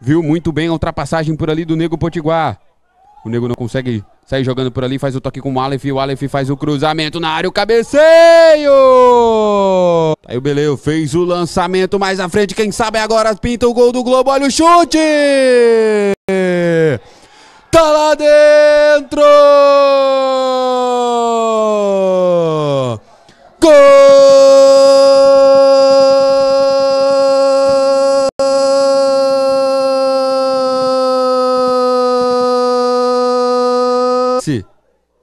Viu muito bem a ultrapassagem por ali do Nego Potiguar. O Nego não consegue sair jogando por ali, faz o toque com o Aleph. O Aleph faz o cruzamento na área, o cabeceio! Tá aí o Beleu fez o lançamento mais à frente. Quem sabe agora pinta o gol do Globo. Olha o chute!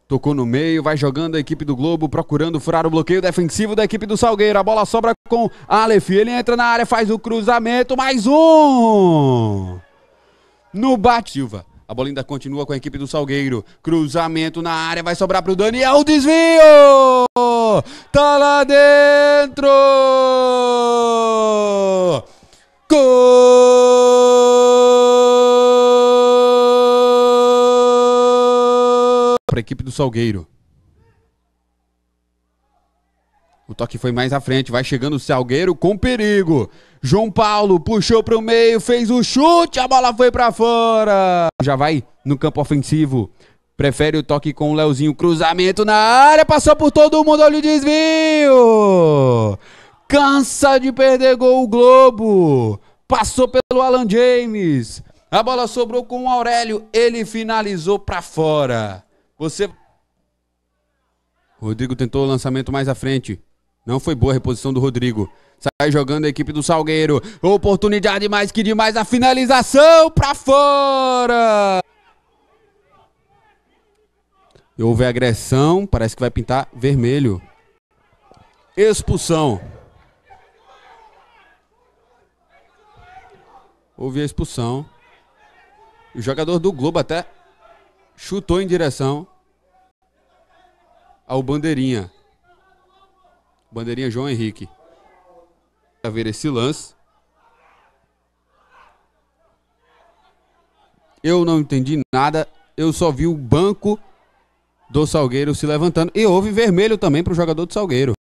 Tocou no meio, vai jogando a equipe do Globo, procurando furar o bloqueio defensivo da equipe do Salgueiro. A bola sobra com Aleph. Ele entra na área, faz o cruzamento. Mais um! No Batilva. A bola ainda continua com a equipe do Salgueiro. Cruzamento na área, vai sobrar para o Daniel. Desvio! Tá lá dentro! Gol! para a equipe do Salgueiro. O toque foi mais à frente, vai chegando o Salgueiro com perigo. João Paulo puxou para o meio, fez o chute, a bola foi para fora. Já vai no campo ofensivo. Prefere o toque com o Leozinho, cruzamento na área, passou por todo mundo, olha o desvio. Cansa de perder gol o Globo. Passou pelo Alan James. A bola sobrou com o Aurélio, ele finalizou para fora. Você. Rodrigo tentou o lançamento mais à frente. Não foi boa a reposição do Rodrigo. Sai jogando a equipe do Salgueiro. Oportunidade mais que demais. A finalização para fora. Houve agressão. Parece que vai pintar vermelho. Expulsão. Houve a expulsão. O jogador do Globo até chutou em direção ao bandeirinha. Bandeirinha João Henrique. A ver esse lance. Eu não entendi nada. Eu só vi o banco do Salgueiro se levantando. E houve vermelho também para o jogador do Salgueiro.